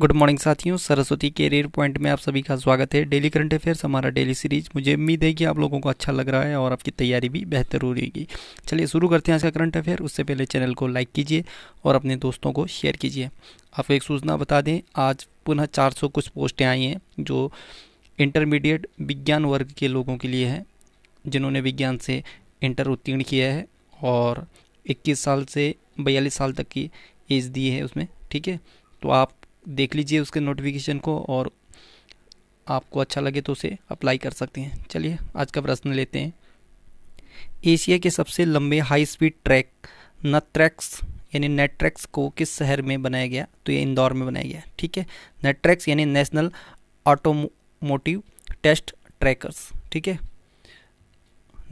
good morning साथियों Saraswati career point में आप सभी का स्वागत है डेली करंट अफेयर्स हमारा डेली सीरीज मुझे उम्मीद है कि आप लोगों को अच्छा लग रहा है और आपकी तैयारी भी बेहतर हो रही है चलिए शुरू करते हैं आज का करंट अफेयर उससे पहले चैनल को लाइक कीजिए और अपने दोस्तों को शेयर कीजिए आपको एक सूचना बता दें आज पुनः चार कुछ पोस्टें आई हैं जो इंटरमीडिएट विज्ञान वर्ग के लोगों के लिए हैं जिन्होंने विज्ञान से इंटर उत्तीर्ण किया है और इक्कीस साल से बयालीस साल तक की एज दी है उसमें ठीक है तो आप देख लीजिए उसके नोटिफिकेशन को और आपको अच्छा लगे तो उसे अप्लाई कर सकते हैं चलिए आज का प्रश्न लेते हैं एशिया के सबसे लंबे हाई स्पीड ट्रैक नट्रैक्स यानी नेट्रैक्स को किस शहर में बनाया गया तो ये इंदौर में बनाया गया ठीक है नेट्रैक्स यानी नेशनल ऑटोमोटिव टेस्ट ट्रैकर्स ठीक है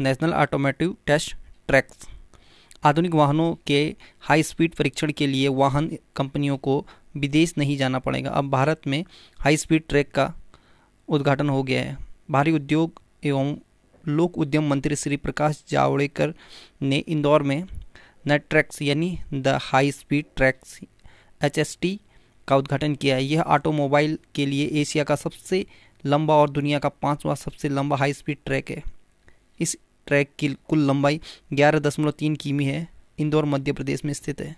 नेशनल ऑटोमोटिव टेस्ट ट्रैक्स आधुनिक वाहनों के हाई स्पीड परीक्षण के लिए वाहन कंपनियों को विदेश नहीं जाना पड़ेगा अब भारत में हाई स्पीड ट्रैक का उद्घाटन हो गया है भारी उद्योग एवं लोक उद्यम मंत्री श्री प्रकाश जावड़ेकर ने इंदौर में नेट ट्रैक्स यानी the high speed tracks H का उद्घाटन किया है यह ऑटोमोबाइल के लिए एशिया का सबसे लंबा और दुनिया का पाँचवा सबसे लंबा हाई स्पीड ट्रैक है इस ट्रैक की कुल लंबाई ग्यारह दशमलव तीन किमी है इंदौर मध्य प्रदेश में स्थित है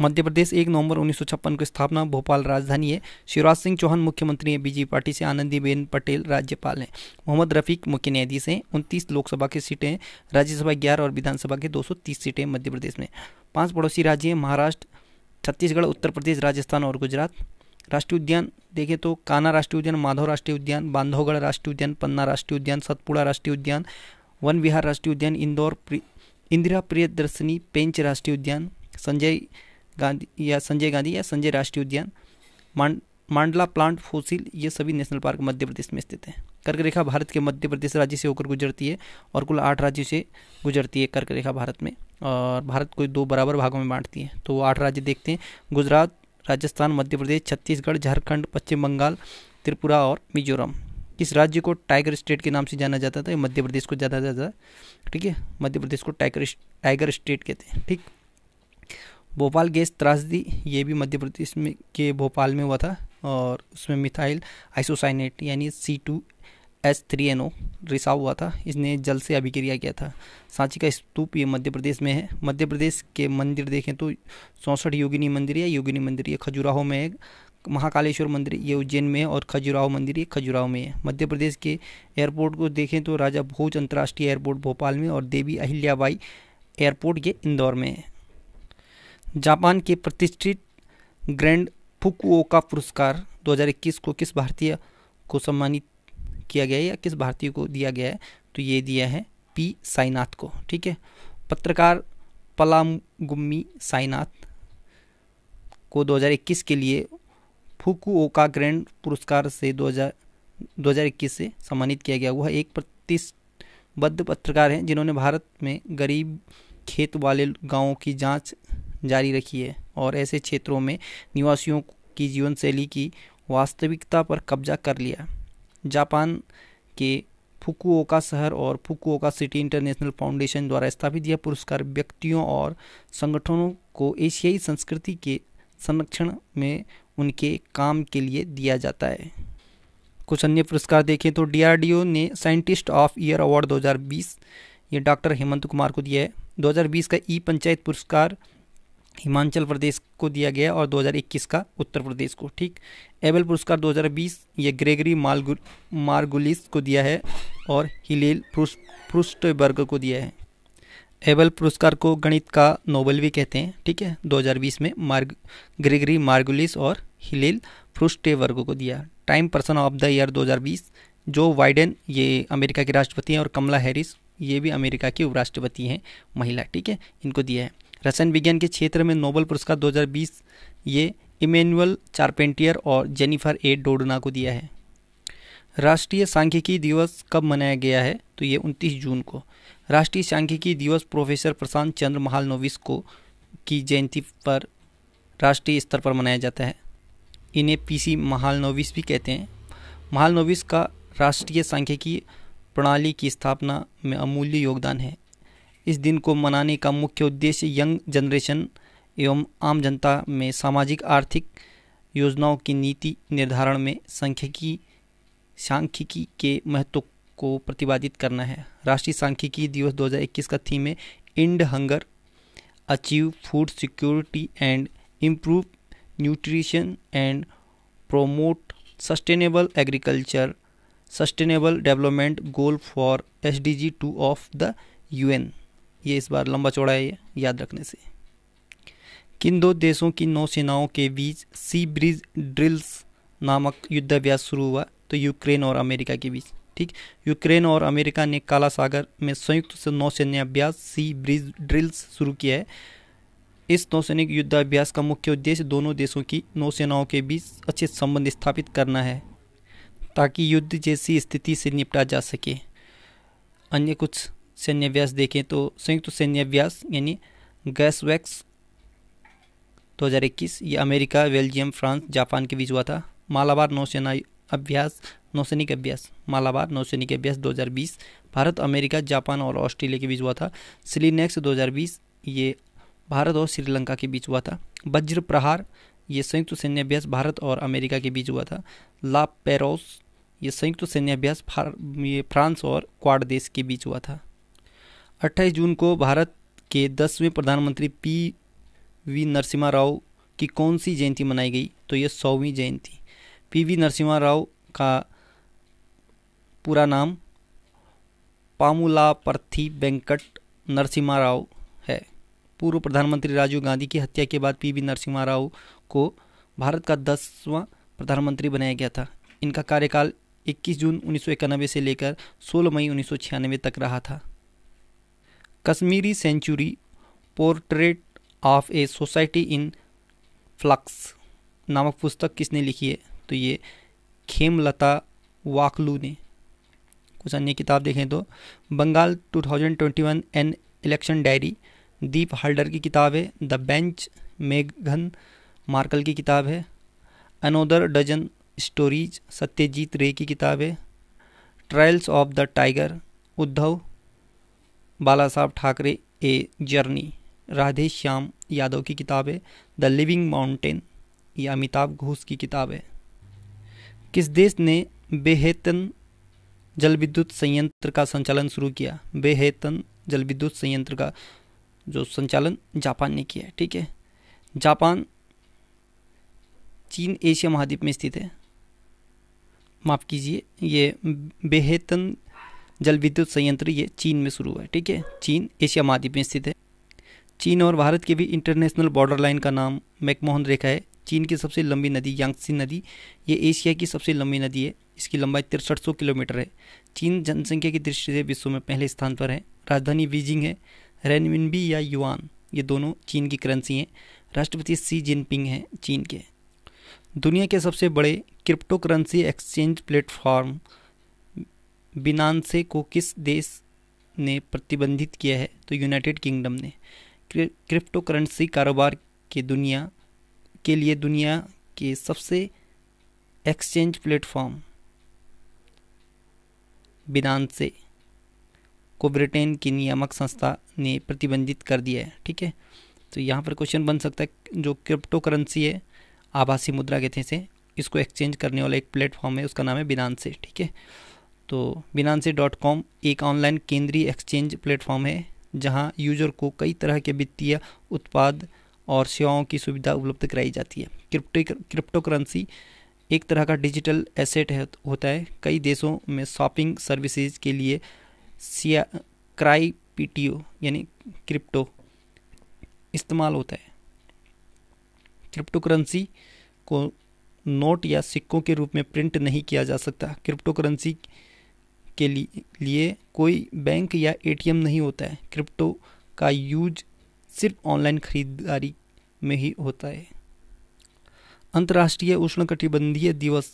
मध्य प्रदेश एक नवंबर उन्नीस को स्थापना भोपाल राजधानी है शिवराज सिंह चौहान मुख्यमंत्री हैं बीजेपी पार्टी से आनंदीबेन पटेल राज्यपाल हैं मोहम्मद रफीक मुख्य न्यायाधीश हैं उनतीस लोकसभा की सीटें हैं राज्यसभा ग्यारह और विधानसभा के दो सीटें मध्य प्रदेश में पाँच पड़ोसी राज्य हैं महाराष्ट्र छत्तीसगढ़ उत्तर प्रदेश राजस्थान और गुजरात राष्ट्रीय उद्यान देखें तो काना राष्ट्रीय उद्यान माधव राष्ट्रीय उद्यान बांधवगढ़ राष्ट्रीय उद्यान पन्ना राष्ट्रीय उद्यान सतपुड़ा राष्ट्रीय उद्यान वन विहार राष्ट्रीय उद्यान इंदौर इंदिरा प्रियदर्शनी पेंच राष्ट्रीय उद्यान संजय गांधी या संजय गांधी या संजय राष्ट्रीय उद्यान मांडला प्लांट फोसिल ये सभी नेशनल पार्क मध्य प्रदेश में स्थित हैं कर्क रेखा भारत के मध्य प्रदेश राज्य से होकर गुजरती है और कुल आठ राज्यों से गुजरती है कर्क रेखा भारत में और भारत को दो बराबर भागों में बांटती है तो आठ राज्य देखते हैं गुजरात राजस्थान मध्य प्रदेश छत्तीसगढ़ झारखंड पश्चिम बंगाल त्रिपुरा और मिजोरम इस राज्य को टाइगर स्टेट के नाम से जाना जाता था मध्य प्रदेश को ज़्यादा ज़्यादा ठीक है मध्य प्रदेश को टाइगर टाइगर स्टेट कहते हैं ठीक भोपाल गैस त्रासदी ये भी मध्य प्रदेश में के भोपाल में हुआ था और उसमें मिथाइल आइसोसाइनेट यानी C two S three N O रिसाव हुआ था इसने जल से अभिक्रिया किया था सांची का स्तूप ये मध्य प्रदेश में है मध्य प्रदेश के मंदिर देखें तो चौंसठ योगिनी मंदिर है योगिनी मंदिर ये खजुराहो में है महाकालेश्वर मंदिर ये उज्जैन में है और खजुराहो मंदिर ये खजुराहो में है मध्य प्रदेश के एयरपोर्ट को देखें तो राजा भोज अंतर्राष्ट्रीय एयरपोर्ट भोपाल में और देवी अहिल्याबाई एयरपोर्ट ये इंदौर में है जापान के प्रतिष्ठित ग्रैंड फुकुओका पुरस्कार 2021 को किस भारतीय को सम्मानित किया गया है या किस भारतीय को दिया गया है तो ये दिया है पी साईनाथ को ठीक है पत्रकार पलामगुम्मी साईनाथ को 2021 के लिए फुकुओका ग्रैंड पुरस्कार से 2000 2021 से सम्मानित किया गया वह एक प्रतिष्ठबद्ध पत्रकार हैं जिन्होंने भारत में गरीब खेत वाले गांवों की जांच जारी रखी है और ऐसे क्षेत्रों में निवासियों की जीवन शैली की वास्तविकता पर कब्जा कर लिया जापान के फुकुओका शहर और फुकुओका सिटी इंटरनेशनल फाउंडेशन द्वारा स्थापित यह पुरस्कार व्यक्तियों और संगठनों को एशियाई संस्कृति के संरक्षण में उनके काम के लिए दिया जाता है कुछ अन्य पुरस्कार देखें तो डी ने साइंटिस्ट ऑफ ईयर अवार्ड 2020 ये डॉक्टर हेमंत कुमार को दिया है 2020 का ई पंचायत पुरस्कार हिमाचल प्रदेश को दिया गया और 2021 का उत्तर प्रदेश को ठीक एबल पुरस्कार 2020 ये ग्रेगरी मालगु मार्गुलिस को दिया है और हिलेल प्रुस्टबर्ग को दिया है एबल पुरस्कार को गणित का नोबेल भी कहते हैं ठीक है 2020 में मार्ग ग्रेगरी मार्गुलिस और हिलेल प्रुस्टेवर्ग को दिया Time person of the year 2020 Joe widen ये अमेरिका के राष्ट्रपति हैं और कमला हैरिस ये भी अमेरिका की उपराष्ट्रपति हैं महिला ठीक है इनको दिया है रसायन विज्ञान के क्षेत्र में नोबल पुरस्कार 2020 ये इमेनुअल चारपेंटियर और जेनिफर ए डोडना को दिया है राष्ट्रीय सांख्यिकी दिवस कब मनाया गया है तो ये 29 जून को राष्ट्रीय सांख्यिकी दिवस प्रोफेसर प्रशांत चंद्र महालनोविस को की जयंती पर राष्ट्रीय स्तर पर मनाया जाता है इन्हें पीसी महालनोविस भी कहते हैं महालनोविस का राष्ट्रीय सांख्यिकी प्रणाली की स्थापना में अमूल्य योगदान है इस दिन को मनाने का मुख्य उद्देश्य यंग जनरेशन एवं आम जनता में सामाजिक आर्थिक योजनाओं की नीति निर्धारण में सांख्यिकी सांख्यिकी के महत्व को प्रतिपादित करना है राष्ट्रीय सांख्यिकी दिवस 2021 का थीम है end hunger achieve food security and improve nutrition and promote sustainable agriculture sustainable development goal for S D G two of the U N ये इस बार लंबा चौड़ा है याद रखने से किन दो देशों की नौसेनाओं के बीच सी ब्रिज ड्रिल्स नामक युद्धाभ्यास शुरू हुआ तो यूक्रेन और अमेरिका के बीच ठीक यूक्रेन और अमेरिका ने काला सागर में संयुक्त नौसैन्य अभ्यास सी ब्रिज ड्रिल्स शुरू किया है इस नौसैनिक युद्धाभ्यास का मुख्य उद्देश्य दोनों देशों की नौसेनाओं के बीच अच्छे संबंध स्थापित करना है ताकि युद्ध जैसी स्थिति से निपटा जा सके अन्य कुछ सैन्य अभ्यास देखें तो संयुक्त तो सैन्य अभ्यास यानी गैस वैक्स 2021 ये अमेरिका बेल्जियम फ्रांस जापान के बीच हुआ था मालाबार नौसेना अभ्यास नौसैनिक अभ्यास मालाबार नौसैनिक अभ्यास 2020 भारत अमेरिका जापान और ऑस्ट्रेलिया के बीच हुआ था सिलीनेक्स 2020 ये भारत और श्रीलंका के बीच हुआ था वज्र प्रहार ये संयुक्त सैन्य अभ्यास भारत और अमेरिका के बीच हुआ था ला पेरोस ये संयुक्त सैन्य अभ्यास फ्रांस और क्वाड देश के बीच हुआ था 28 जून को भारत के दसवें प्रधानमंत्री पी वी नरसिम्हा राव की कौन सी जयंती मनाई गई तो यह सौवीं जयंती पी वी नरसिम्हा राव का पूरा नाम पामुलापर्थी वेंकट नरसिम्हा राव है पूर्व प्रधानमंत्री राजीव गांधी की हत्या के बाद पी वी नरसिम्हा राव को भारत का दसवां प्रधानमंत्री बनाया गया था इनका कार्यकाल 21 जून उन्नीस से लेकर 16 मई उन्नीस तक रहा था Kashmiri century portrait of a society in flux नामक पुस्तक किसने लिखी है तो ये खेमलता वाकलू ने कुछ अन्य किताब देखें तो Bengal 2021 an election diary Deep Haldar की किताब है द बेंच मेघन मार्कल की किताब है अनोदर डजन स्टोरीज सत्यजीत रे की किताब है trials of the tiger Uddhav Bala Saheb Thackeray a journey Radhe Shyam Yadav की किताब है द लिविंग माउंटेन ये अमिताभ घोष की किताब है किस देश ने बेहतन जल विद्युत संयंत्र का संचालन शुरू किया बेहतन जल विद्युत संयंत्र का जो संचालन जापान ने किया है ठीक है जापान चीन एशिया महाद्वीप में स्थित है माफ़ कीजिए ये बेहतन जल विद्युत संयंत्र ये चीन में शुरू हुआ है ठीक है चीन एशिया महाद्वीप में स्थित है चीन और भारत के भी इंटरनेशनल बॉर्डर लाइन का नाम मैकमोहन रेखा है चीन की सबसे लंबी नदी यांगसी नदी ये एशिया की सबसे लंबी नदी है इसकी लंबाई तिरसठ सौ किलोमीटर है चीन जनसंख्या की दृष्टि से विश्व में पहले स्थान पर है राजधानी बीजिंग है रेनविनबी या युआन ये दोनों चीन की करेंसी हैं राष्ट्रपति सी जिनपिंग हैं चीन के दुनिया के सबसे बड़े crypto currency exchange platform Binance को किस देश ने प्रतिबंधित किया है तो यूनाइटेड किंगडम ने क्रिप्टो करेंसी कारोबार के दुनिया के लिए दुनिया के सबसे एक्सचेंज प्लेटफॉर्म बिनानसे को ब्रिटेन की नियामक संस्था ने प्रतिबंधित कर दिया है ठीक है तो यहाँ पर क्वेश्चन बन सकता है जो क्रिप्टो करेंसी है आभासी मुद्रा के थे से इसको एक्सचेंज करने वाला एक प्लेटफॉर्म है उसका नाम है बिनानसे ठीक है तो बिनानसी डॉट कॉम एक ऑनलाइन केंद्रीय एक्सचेंज प्लेटफॉर्म है जहां यूजर को कई तरह के वित्तीय उत्पाद और सेवाओं की सुविधा उपलब्ध कराई जाती है क्रिप्टो क्रिप्टो करेंसी एक तरह का डिजिटल एसेट है होता है कई देशों में शॉपिंग सर्विसेज के लिए सिया क्राई पीटीओ यानी क्रिप्टो इस्तेमाल होता है क्रिप्टो करेंसी को नोट या सिक्कों के रूप में प्रिंट नहीं किया जा सकता क्रिप्टो करेंसी के लिए कोई बैंक या एटीएम नहीं होता है क्रिप्टो का यूज सिर्फ ऑनलाइन खरीदारी में ही होता है अंतर्राष्ट्रीय उष्णकटिबंधीय दिवस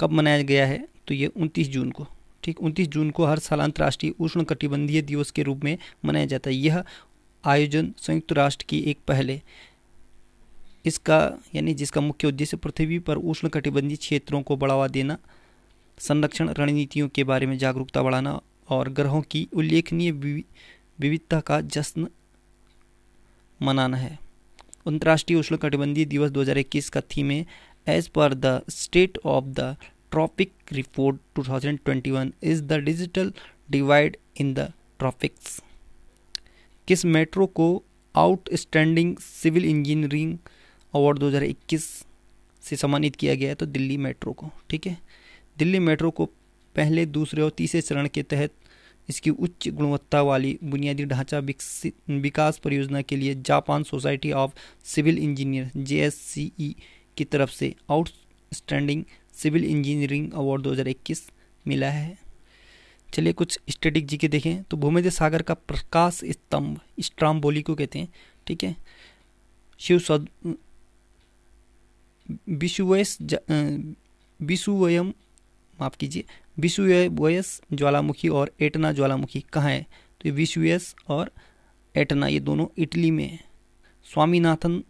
कब मनाया गया है तो ये 29 जून को ठीक 29 जून को हर साल अंतर्राष्ट्रीय उष्णकटिबंधीय दिवस के रूप में मनाया जाता है यह आयोजन संयुक्त राष्ट्र की एक पहले इसका यानी जिसका मुख्य उद्देश्य पृथ्वी पर उष्णकटिबंधीय क्षेत्रों को बढ़ावा देना संरक्षण रणनीतियों के बारे में जागरूकता बढ़ाना और ग्रहों की उल्लेखनीय विविधता का जश्न मनाना है अंतर्राष्ट्रीय उष्णकटिबंधीय दिवस 2021 का थीम है as per the state of the tropic report 2021 is the digital divide in the tropics किस मेट्रो को आउटस्टैंडिंग सिविल इंजीनियरिंग अवार्ड 2021 से सम्मानित किया गया है तो दिल्ली मेट्रो को ठीक है दिल्ली मेट्रो को पहले दूसरे और तीसरे चरण के तहत इसकी उच्च गुणवत्ता वाली बुनियादी ढांचा विकास परियोजना के लिए Japan society of civil engineer J की तरफ से आउटस्टैंडिंग सिविल इंजीनियरिंग अवार्ड 2021 मिला है चलिए कुछ स्टेटिक जी के देखें तो भूमध्य सागर का प्रकाश स्तंभ स्ट्राम्बोली को कहते हैं ठीक है शिव विश्व विश्वयम माफ़ कीजिए विश्वयस ज्वालामुखी और एटना ज्वालामुखी कहाँ है तो ये विश्वयस और एटना ये दोनों इटली में है स्वामीनाथन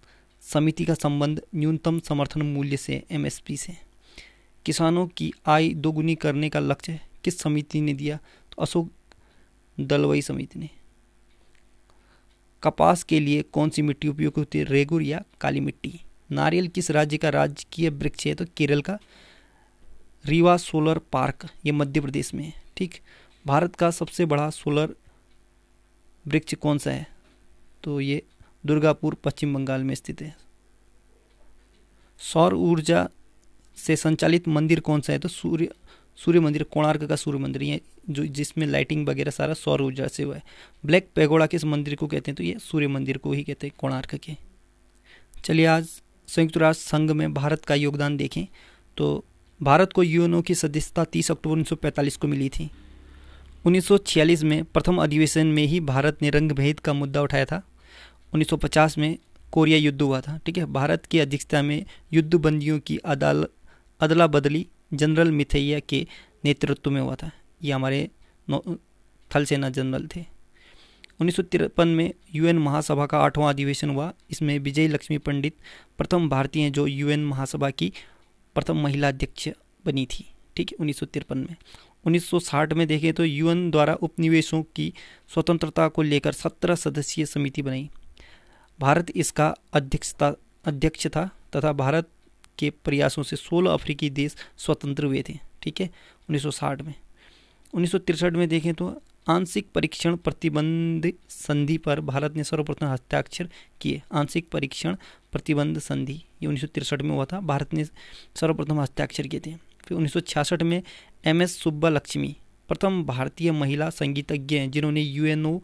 समिति का संबंध न्यूनतम समर्थन मूल्य से एम से किसानों की आय दोगुनी करने का लक्ष्य किस समिति ने दिया तो अशोक दलवई समिति ने कपास के लिए कौन सी मिट्टी उपयोग होती है रेगुर या काली मिट्टी नारियल किस राज्य का राजकीय वृक्ष है तो केरल का रीवा सोलर पार्क ये मध्य प्रदेश में है ठीक भारत का सबसे बड़ा सोलर वृक्ष कौन सा है तो ये दुर्गापुर पश्चिम बंगाल में स्थित है सौर ऊर्जा से संचालित मंदिर कौन सा है तो सूर्य सूर्य मंदिर कोणार्क का सूर्य मंदिर ये जो जिसमें लाइटिंग वगैरह सारा सौर ऊर्जा से हुआ है ब्लैक पैगोड़ा किस मंदिर को कहते हैं तो ये सूर्य मंदिर को ही कहते हैं कोणार्क के चलिए आज संयुक्त राष्ट्र संघ में भारत का योगदान देखें तो भारत को यूएनओ की सदस्यता 30 अक्टूबर 1945 को मिली थी 1946 में प्रथम अधिवेशन में ही भारत ने रंगभेद का मुद्दा उठाया था 1950 में कोरिया युद्ध हुआ था ठीक है भारत की अध्यक्षता में युद्ध बंदियों की अदाल अदला बदली जनरल मिथैया के नेतृत्व में हुआ था ये हमारे थल सेना जनरल थे उन्नीस में यूएन महासभा का आठवां अधिवेशन हुआ इसमें विजय लक्ष्मी पंडित प्रथम भारतीय हैं जो यूएन महासभा की प्रथम महिला अध्यक्ष बनी थी ठीक है उन्नीस में 1960 में देखें तो यूएन द्वारा उपनिवेशों की स्वतंत्रता को लेकर 17 सदस्यीय समिति बनाई भारत इसका अध्यक्षता अध्यक्ष था तथा भारत के प्रयासों से 16 अफ्रीकी देश स्वतंत्र हुए थे ठीक है 1960 में 1963 में देखें तो आंशिक परीक्षण प्रतिबंध संधि पर भारत ने सर्वप्रथम हस्ताक्षर किए आंशिक परीक्षण प्रतिबंध संधि ये उन्नीस में हुआ था भारत ने सर्वप्रथम हस्ताक्षर किए थे फिर उन्नीस में एम एस सुब्बा लक्ष्मी प्रथम भारतीय महिला संगीतज्ञ हैं जिन्होंने यूएनओ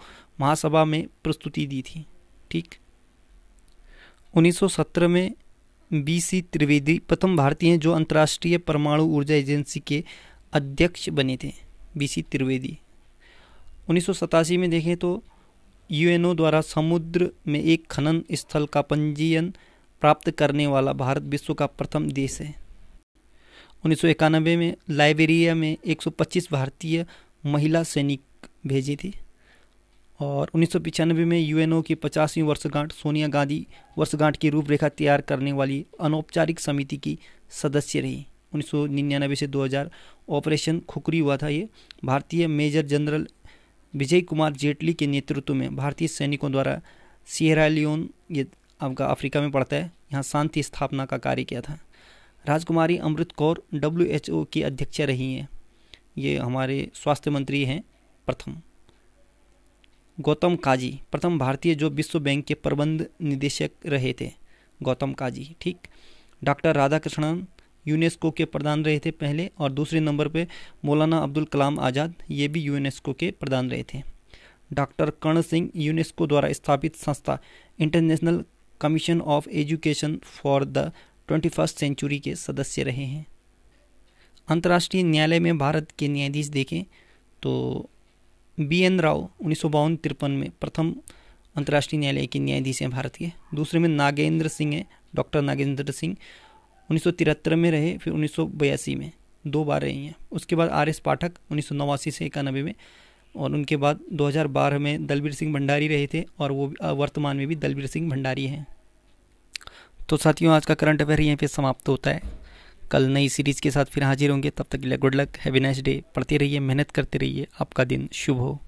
महासभा में प्रस्तुति दी थी ठीक 1917 में बी सी त्रिवेदी प्रथम भारतीय हैं जो अंतर्राष्ट्रीय परमाणु ऊर्जा एजेंसी के अध्यक्ष बने थे बी सी त्रिवेदी उन्नीस में देखें तो यूएनओ द्वारा समुद्र में एक खनन स्थल का पंजीयन प्राप्त करने वाला भारत विश्व का प्रथम देश है उन्नीस में लाइबेरिया में 125 भारतीय महिला सैनिक भेजे थे और उन्नीस में यूएनओ की पचासवीं वर्षगांठ सोनिया गांधी वर्षगांठ की रूपरेखा तैयार करने वाली अनौपचारिक समिति की सदस्य रही 1999 से 2000 ऑपरेशन खुकरी हुआ था ये भारतीय मेजर जनरल विजय कुमार जेटली के नेतृत्व में भारतीय सैनिकों द्वारा सियरा लियोन ये आपका अफ्रीका में पड़ता है यहाँ शांति स्थापना का कार्य किया था Rajkumari Amrit Kaur W H O की अध्यक्ष रही हैं ये हमारे स्वास्थ्य मंत्री हैं प्रथम गौतम काजी प्रथम भारतीय जो विश्व बैंक के प्रबंध निदेशक रहे थे गौतम काजी ठीक डॉक्टर राधाकृष्णन यूनेस्को के प्रधान रहे थे पहले और दूसरे नंबर पे मौलाना अब्दुल कलाम आज़ाद ये भी यूनेस्को के प्रधान रहे थे डॉक्टर कर्ण सिंह यूनेस्को द्वारा स्थापित संस्था international commission of education for the twenty first century के सदस्य रहे हैं अंतर्राष्ट्रीय न्यायालय में भारत के न्यायाधीश देखें तो बी एन राव उन्नीस सौ बावन तिरपन में प्रथम अंतर्राष्ट्रीय न्यायालय के न्यायाधीश हैं भारत के दूसरे में नागेंद्र सिंह हैं डॉक्टर नागेंद्र सिंह उन्नीस में रहे फिर उन्नीस में दो बार रही हैं उसके बाद आर एस पाठक उन्नीस से इक्यानबे में और उनके बाद 2012 में दलबीर सिंह भंडारी रहे थे और वो वर्तमान में भी दलबीर सिंह भंडारी हैं तो साथियों आज का करंट अफेयर यहीं पे समाप्त होता है कल नई सीरीज़ के साथ फिर हाजिर होंगे तब तक के लिए good luck have a nice day पढ़ते रहिए मेहनत करते रहिए आपका दिन शुभ हो